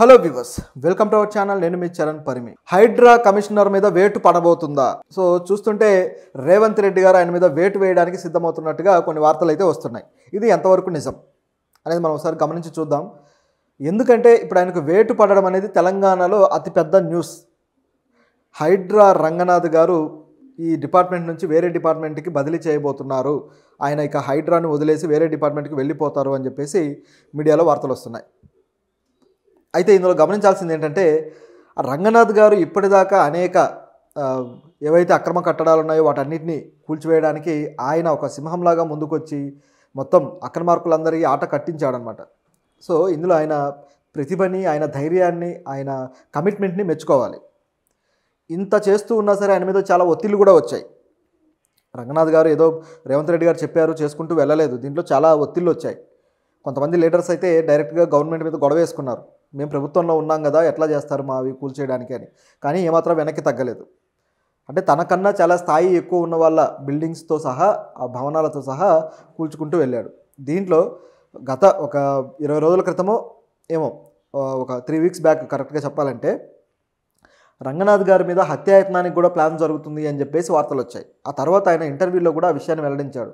hello viewers welcome to our channel నేను మీ Charan Parimi HYDRAA commissioner మీద వేటు పడబోతుందా సో చూస్తుంటే రేవంత్ రెడ్డి గారు ఆయన మీద వేటు వేయడానికి సిద్ధమవుతున్నట్టుగా కొన్ని వార్తలు అయితే వస్తున్నాయి ఇది ఎంతవరకు నిజం అనేది మనం ఒకసారి గమనించి చూద్దాం ఎందుకంటే ఇప్పుడు ఆయనకు వేటు పడడం అనేది తెలంగాణలో అతిపెద్ద న్యూస్ హైడ్రా రంగనాథ్ గారు ఈ డిపార్ట్మెంట్ నుంచి వేరే డిపార్ట్మెంట్కి బదిలీ చేయబోతున్నారు ఆయన ఇక హైడ్రాను వదిలేసి వేరే డిపార్ట్మెంట్కి వెళ్ళిపోతారు అని చెప్పేసి మీడియాలో వార్తలు వస్తున్నాయి అయితే ఇందులో గమనించాల్సింది ఏంటంటే రంగనాథ్ గారు ఇప్పటిదాకా అనేక ఏవైతే అక్రమ కట్టడాలు ఉన్నాయో వాటన్నిటిని కూల్చివేయడానికి ఆయన ఒక సింహంలాగా ముందుకొచ్చి మొత్తం అక్రమార్కులందరికీ ఆట కట్టించాడనమాట సో ఇందులో ఆయన ప్రతిభని ఆయన ధైర్యాన్ని ఆయన కమిట్మెంట్ని మెచ్చుకోవాలి ఇంత చేస్తూ ఉన్నా సరే ఆయన మీద చాలా ఒత్తిళ్ళు కూడా వచ్చాయి రంగనాథ్ గారు ఏదో రేవంత్ రెడ్డి గారు చెప్పారు చేసుకుంటూ వెళ్ళలేదు దీంట్లో చాలా ఒత్తిళ్ళు వచ్చాయి కొంతమంది లీడర్స్ అయితే డైరెక్ట్గా గవర్నమెంట్ మీద గొడవ వేసుకున్నారు మేము ప్రభుత్వంలో ఉన్నాం కదా ఎట్లా చేస్తారు మా అవి కూల్చేయడానికి అని కానీ ఏమాత్రం వెనక్కి తగ్గలేదు అంటే తనకన్నా చాలా స్థాయి ఎక్కువ ఉన్న వాళ్ళ బిల్డింగ్స్తో సహా ఆ భవనాలతో సహా కూల్చుకుంటూ వెళ్ళాడు దీంట్లో గత ఒక ఇరవై రోజుల క్రితమో ఏమో ఒక త్రీ వీక్స్ బ్యాక్ కరెక్ట్గా చెప్పాలంటే రంగనాథ్ గారి మీద హత్యాయత్నానికి కూడా ప్లాన్ జరుగుతుంది అని చెప్పేసి వార్తలు వచ్చాయి ఆ తర్వాత ఆయన ఇంటర్వ్యూలో కూడా ఆ విషయాన్ని వెల్లడించాడు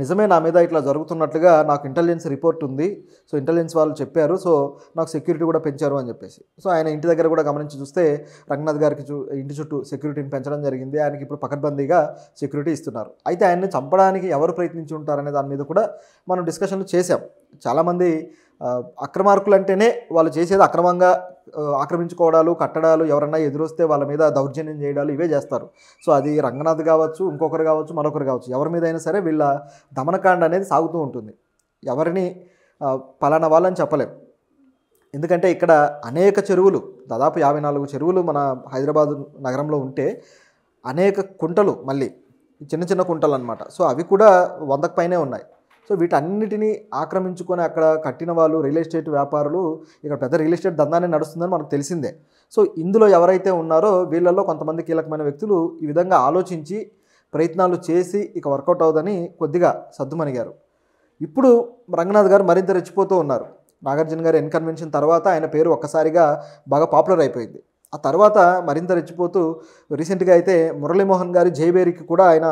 నిజమే నా మీద ఇట్లా జరుగుతున్నట్లుగా నాకు ఇంటెలిజెన్స్ రిపోర్ట్ ఉంది సో ఇంటెలిజెన్స్ వాళ్ళు చెప్పారు సో నాకు సెక్యూరిటీ కూడా పెంచారు అని చెప్పేసి సో ఆయన ఇంటి దగ్గర కూడా గమనించి చూస్తే రంగనాథ్ గారికి ఇంటి చుట్టూ సెక్యూరిటీని పెంచడం జరిగింది ఆయనకి ఇప్పుడు పకడ్బందీగా సెక్యూరిటీ ఇస్తున్నారు అయితే ఆయన్ని చంపడానికి ఎవరు ప్రయత్నించి ఉంటారనే దాని మీద కూడా మనం డిస్కషన్లు చేశాం చాలామంది అక్రమార్కులు అంటేనే వాళ్ళు చేసేది అక్రమంగా ఆక్రమించుకోవడాలు కట్టడాలు ఎవరన్నా ఎదురొస్తే వాళ్ళ మీద దౌర్జన్యం చేయడాలు ఇవే చేస్తారు సో అది రంగనాథ్ కావచ్చు ఇంకొకరు కావచ్చు మరొకరు కావచ్చు ఎవరి మీద అయినా సరే వీళ్ళ దమనకాండ అనేది సాగుతూ ఉంటుంది ఎవరిని పలానా వాళ్ళని చెప్పలేం ఎందుకంటే ఇక్కడ అనేక చెరువులు దాదాపు యాభై నాలుగు చెరువులు మన హైదరాబాద్ నగరంలో ఉంటే అనేక కుంటలు మళ్ళీ చిన్న చిన్న కుంటలు అనమాట సో అవి కూడా వందకు పైనే ఉన్నాయి సో వీటన్నిటిని ఆక్రమించుకొని అక్కడ కట్టిన వాళ్ళు రియల్ ఎస్టేట్ వ్యాపారులు ఇక్కడ పెద్ద రియల్ ఎస్టేట్ దందానే నడుస్తుందని మనకు తెలిసిందే సో ఇందులో ఎవరైతే ఉన్నారో వీళ్ళల్లో కొంతమంది కీలకమైన వ్యక్తులు ఈ విధంగా ఆలోచించి ప్రయత్నాలు చేసి ఇక వర్కౌట్ అవుదని కొద్దిగా సర్దుమణిగారు ఇప్పుడు రంగనాథ్ గారు మరింత రెచ్చిపోతూ ఉన్నారు నాగార్జున గారి ఎన్కన్వెన్షన్ తర్వాత ఆయన పేరు ఒక్కసారిగా బాగా పాపులర్ అయిపోయింది ఆ తర్వాత మరింత రెచ్చిపోతూ రీసెంట్గా అయితే మురళీమోహన్ గారి జయబేరికి కూడా ఆయన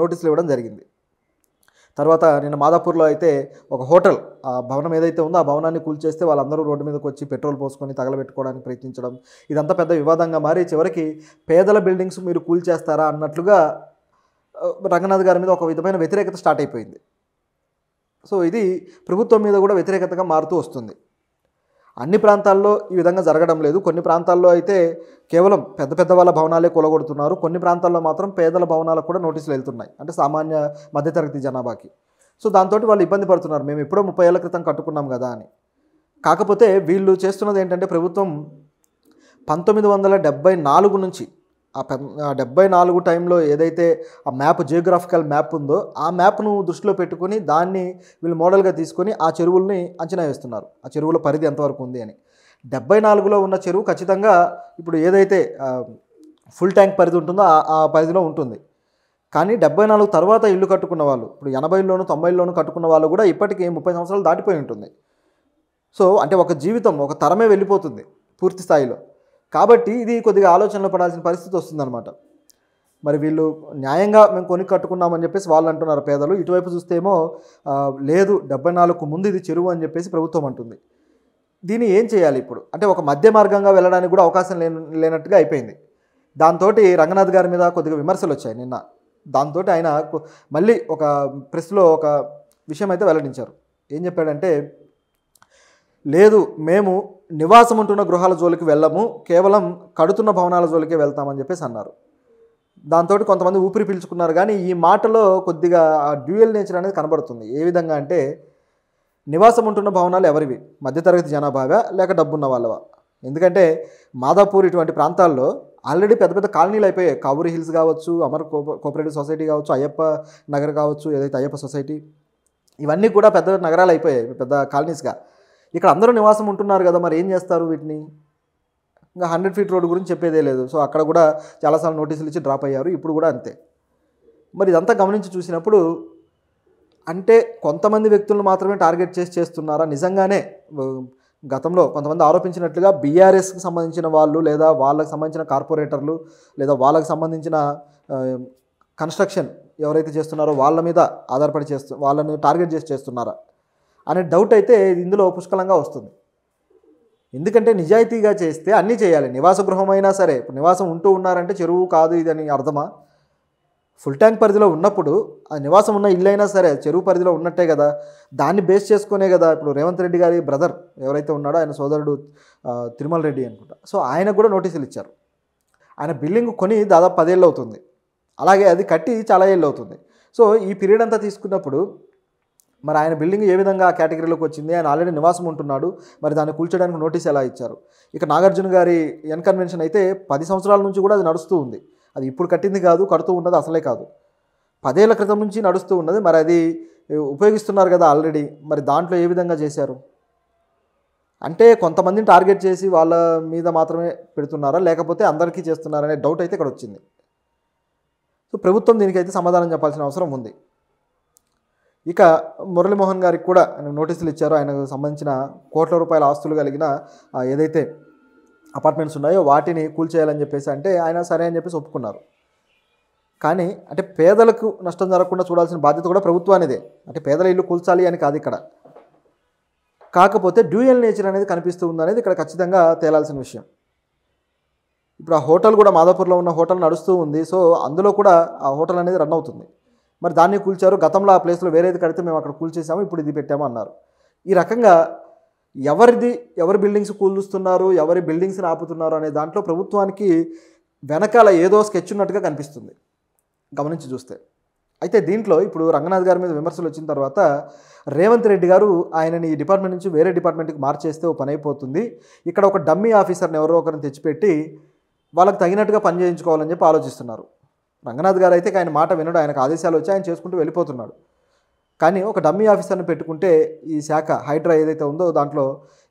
నోటీసులు ఇవ్వడం జరిగింది తర్వాత నిన్న మాదాపూర్లో అయితే ఒక హోటల్ ఆ భవనం ఏదైతే ఉందో ఆ భవనాన్ని కూల్చేస్తే వాళ్ళందరూ రోడ్డు మీదకి వచ్చి పెట్రోల్ పోసుకొని తగలబెట్టుకోవడానికి ప్రయత్నించడం ఇదంతా పెద్ద వివాదంగా మారి చివరికి పేదల బిల్డింగ్స్ మీరు కూల్చేస్తారా అన్నట్లుగా రంగనాథ్ గారి మీద ఒక విధమైన వ్యతిరేకత స్టార్ట్ అయిపోయింది సో ఇది ప్రభుత్వం మీద కూడా వ్యతిరేకతగా మారుతూ వస్తుంది అన్ని ప్రాంతాల్లో ఈ విధంగా జరగడం లేదు కొన్ని ప్రాంతాల్లో అయితే కేవలం పెద్ద పెద్ద వాళ్ళ భవనాలే కూలగొడుతున్నారు కొన్ని ప్రాంతాల్లో మాత్రం పేదల భవనాలకు కూడా నోటీసులు వెళ్తున్నాయి అంటే సామాన్య మధ్యతరగతి జనాభాకి సో దాంతో వాళ్ళు ఇబ్బంది పడుతున్నారు మేము ఎప్పుడో ముప్పై ఏళ్ళ క్రితం కట్టుకున్నాం కదా అని కాకపోతే వీళ్ళు చేస్తున్నది ఏంటంటే ప్రభుత్వం పంతొమ్మిది వందల డెబ్బై నాలుగు నుంచి ఆ డెబ్బై నాలుగు టైంలో ఏదైతే ఆ మ్యాప్ జియోగ్రాఫికల్ మ్యాప్ ఉందో ఆ మ్యాప్ను దృష్టిలో పెట్టుకొని దాన్ని వీళ్ళు మోడల్గా తీసుకొని ఆ చెరువుల్ని అంచనా వేస్తున్నారు ఆ చెరువుల పరిధి ఎంతవరకు ఉంది అని డెబ్బై నాలుగులో ఉన్న చెరువు ఖచ్చితంగా ఇప్పుడు ఏదైతే ఫుల్ ట్యాంక్ పరిధి ఉంటుందో ఆ పరిధిలో ఉంటుంది కానీ డెబ్బై నాలుగు తర్వాత ఇల్లు కట్టుకున్న వాళ్ళు ఇప్పుడు ఎనభైలోను తొంభైలోను కట్టుకున్న వాళ్ళు కూడా ఇప్పటికీ ముప్పై సంవత్సరాలు దాటిపోయి ఉంటుంది సో అంటే ఒక జీవితం ఒక తరమే వెళ్ళిపోతుంది పూర్తి స్థాయిలో కాబట్టి ఇది కొద్దిగా ఆలోచనలో పడాల్సిన పరిస్థితి వస్తుందన్నమాట మరి వీళ్ళు న్యాయంగా మేము కొని కట్టుకున్నామని చెప్పేసి వాళ్ళు అంటున్నారు పేదలు ఇటువైపు చూస్తేమో లేదు డెబ్బై నాలుగు ముందు ఇది చెరువు అని చెప్పేసి ప్రభుత్వం అంటుంది దీన్ని ఏం చేయాలి ఇప్పుడు అంటే ఒక మధ్య మార్గంగా వెళ్ళడానికి కూడా అవకాశం లేని లేనట్టుగా అయిపోయింది దాంతో రంగనాథ్ గారి మీద కొద్దిగా విమర్శలు వచ్చాయి నిన్న దాంతో ఆయన మళ్ళీ ఒక ప్రెస్లో ఒక విషయం అయితే వెల్లడించారు ఏం చెప్పాడంటే లేదు మేము నివాసం ఉంటున్న గృహాల జోలికి వెళ్ళము కేవలం కడుతున్న భవనాల జోలికే వెళ్తామని చెప్పేసి అన్నారు దాంతో కొంతమంది ఊపిరి పీల్చుకున్నారు కానీ ఈ మాటలో కొద్దిగా ఆ డ్యూయల్ నేచర్ అనేది కనబడుతుంది ఏ విధంగా అంటే నివాసం ఉంటున్న భవనాలు ఎవరివి మధ్యతరగతి జనాభాగా లేక డబ్బున్న వాళ్ళవా ఎందుకంటే మాదాపూర్ ఇటువంటి ప్రాంతాల్లో ఆల్రెడీ పెద్ద పెద్ద కాలనీలు అయిపోయాయి కావూరి హిల్స్ కావచ్చు అమర్ కోఆపరేటివ్ సొసైటీ కావచ్చు అయ్యప్ప నగర్ కావచ్చు ఏదైతే అయ్యప్ప సొసైటీ ఇవన్నీ కూడా పెద్ద నగరాలు అయిపోయాయి పెద్ద కాలనీస్గా ఇక్కడ అందరూ నివాసం ఉంటున్నారు కదా మరి ఏం చేస్తారు వీటిని ఇంకా హండ్రెడ్ ఫీట్ రోడ్ గురించి చెప్పేదే లేదు సో అక్కడ కూడా చాలాసార్లు నోటీసులు ఇచ్చి డ్రాప్ అయ్యారు ఇప్పుడు కూడా అంతే మరి ఇదంతా గమనించి చూసినప్పుడు అంటే కొంతమంది వ్యక్తులను మాత్రమే టార్గెట్ చేసి చేస్తున్నారా నిజంగానే గతంలో కొంతమంది ఆరోపించినట్లుగా బీఆర్ఎస్కి సంబంధించిన వాళ్ళు లేదా వాళ్ళకు సంబంధించిన కార్పొరేటర్లు లేదా వాళ్ళకు సంబంధించిన కన్స్ట్రక్షన్ ఎవరైతే చేస్తున్నారో వాళ్ళ మీద ఆధారపడి చేస్తు వాళ్ళని టార్గెట్ చేసి చేస్తున్నారా అనే డౌట్ అయితే ఇందులో పుష్కలంగా వస్తుంది ఎందుకంటే నిజాయితీగా చేస్తే అన్నీ చేయాలి నివాస గృహం అయినా సరే ఇప్పుడు నివాసం ఉంటూ ఉన్నారంటే చెరువు కాదు ఇదని అర్థమా ఫుల్ ట్యాంక్ పరిధిలో ఉన్నప్పుడు ఆ నివాసం ఉన్న ఇల్లు అయినా సరే చెరువు పరిధిలో ఉన్నట్టే కదా దాన్ని బేస్ చేసుకునే కదా ఇప్పుడు రేవంత్ రెడ్డి గారి బ్రదర్ ఎవరైతే ఉన్నాడో ఆయన సోదరుడు తిరుమల రెడ్డి అనుకుంటా సో ఆయన కూడా నోటీసులు ఇచ్చారు ఆయన బిల్డింగ్ కొని దాదాపు పదేళ్ళు అవుతుంది అలాగే అది కట్టి చాలా ఏళ్ళు అవుతుంది సో ఈ పీరియడ్ అంతా తీసుకున్నప్పుడు మరి ఆయన బిల్డింగ్ ఏ విధంగా కేటగిరీలోకి వచ్చింది ఆయన ఆల్రెడీ నివాసం ఉంటున్నాడు మరి దాన్ని కూల్చడానికి నోటీస్ ఎలా ఇచ్చారు ఇక నాగార్జున గారి ఎన్ కన్వెన్షన్ అయితే పది సంవత్సరాల నుంచి కూడా అది నడుస్తూ ఉంది అది ఇప్పుడు కట్టింది కాదు కడుతూ ఉన్నది అసలే కాదు పదేళ్ల క్రితం నుంచి నడుస్తూ ఉన్నది మరి అది ఉపయోగిస్తున్నారు కదా ఆల్రెడీ మరి దాంట్లో ఏ విధంగా చేశారు అంటే కొంతమందిని టార్గెట్ చేసి వాళ్ళ మీద మాత్రమే పెడుతున్నారా లేకపోతే అందరికీ చేస్తున్నారనే డౌట్ అయితే ఇక్కడ వచ్చింది సో ప్రభుత్వం దీనికైతే సమాధానం చెప్పాల్సిన అవసరం ఉంది ఇక మురళీమోహన్ గారికి కూడా ఆయన నోటీసులు ఇచ్చారు ఆయనకు సంబంధించిన కోట్ల రూపాయల ఆస్తులు కలిగిన ఏదైతే అపార్ట్మెంట్స్ ఉన్నాయో వాటిని కూల్చేయాలని చెప్పేసి అంటే ఆయన సరే అని చెప్పేసి ఒప్పుకున్నారు కానీ అంటే పేదలకు నష్టం జరగకుండా చూడాల్సిన బాధ్యత కూడా ప్రభుత్వానిదే అంటే పేదల ఇల్లు కూల్చాలి అని కాదు ఇక్కడ కాకపోతే డ్యూయల్ నేచర్ అనేది కనిపిస్తూ ఉందనేది ఇక్కడ ఖచ్చితంగా తేలాల్సిన విషయం ఇప్పుడు ఆ హోటల్ కూడా మాధాపూర్లో ఉన్న హోటల్ నడుస్తూ ఉంది సో అందులో కూడా ఆ హోటల్ అనేది రన్ అవుతుంది మరి దాన్ని కూల్చారు గతంలో ఆ ప్లేస్లో వేరేది కడితే మేము అక్కడ కూల్చేసాము ఇప్పుడు ఇది పెట్టాము అన్నారు ఈ రకంగా ఎవరిది ఎవరి బిల్డింగ్స్ కూలుస్తున్నారు ఎవరి బిల్డింగ్స్ని ఆపుతున్నారు అనే దాంట్లో ప్రభుత్వానికి వెనకాల ఏదో స్కెచ్ ఉన్నట్టుగా కనిపిస్తుంది గమనించి చూస్తే అయితే దీంట్లో ఇప్పుడు రంగనాథ్ గారి మీద విమర్శలు వచ్చిన తర్వాత రేవంత్ రెడ్డి గారు ఆయనని ఈ డిపార్ట్మెంట్ నుంచి వేరే డిపార్ట్మెంట్కి మార్చేస్తే ఓ పని అయిపోతుంది ఇక్కడ ఒక డమ్మీ ఆఫీసర్ని ఎవరో ఒకరిని తెచ్చిపెట్టి వాళ్ళకి తగినట్టుగా పని చేయించుకోవాలని చెప్పి ఆలోచిస్తున్నారు రంగనాథ్ గారు అయితే ఆయన మాట వినడు ఆయనకు ఆదేశాలు వచ్చి ఆయన చేసుకుంటూ వెళ్ళిపోతున్నాడు కానీ ఒక డమ్మీ ఆఫీసర్ని పెట్టుకుంటే ఈ శాఖ హైడ్రా ఏదైతే ఉందో దాంట్లో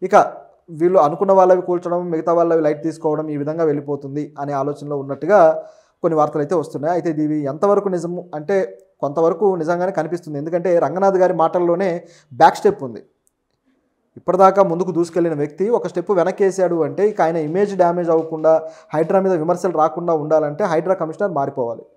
ఇక వీళ్ళు అనుకున్న వాళ్ళవి కూల్చడం మిగతా వాళ్ళవి లైట్ తీసుకోవడం ఈ విధంగా వెళ్ళిపోతుంది అనే ఆలోచనలో ఉన్నట్టుగా కొన్ని వార్తలు అయితే వస్తున్నాయి అయితే ఇది ఎంతవరకు నిజము అంటే కొంతవరకు నిజంగానే కనిపిస్తుంది ఎందుకంటే రంగనాథ్ గారి మాటల్లోనే బ్యాక్ స్టెప్ ఉంది ఇప్పటిదాకా ముందుకు దూసుకెళ్లిన వ్యక్తి ఒక స్టెప్ వెనకేశాడు అంటే ఇక ఆయన ఇమేజ్ డ్యామేజ్ అవ్వకుండా హైడ్రా మీద విమర్శలు రాకుండా ఉండాలంటే హైడ్రా కమిషనర్ మారిపోవాలి